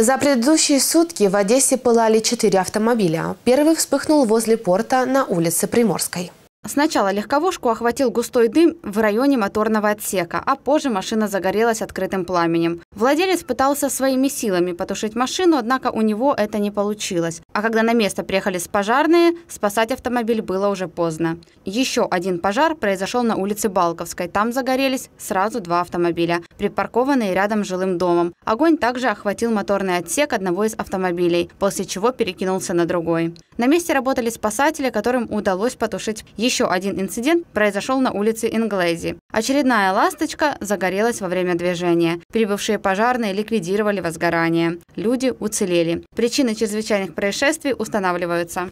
За предыдущие сутки в Одессе пылали четыре автомобиля. Первый вспыхнул возле порта на улице Приморской. Сначала легковушку охватил густой дым в районе моторного отсека, а позже машина загорелась открытым пламенем. Владелец пытался своими силами потушить машину, однако у него это не получилось. А когда на место приехали пожарные, спасать автомобиль было уже поздно. Еще один пожар произошел на улице Балковской. Там загорелись сразу два автомобиля, припаркованные рядом с жилым домом. Огонь также охватил моторный отсек одного из автомобилей, после чего перекинулся на другой. На месте работали спасатели, которым удалось потушить еще еще один инцидент произошел на улице Инглези. Очередная «Ласточка» загорелась во время движения. Прибывшие пожарные ликвидировали возгорание. Люди уцелели. Причины чрезвычайных происшествий устанавливаются.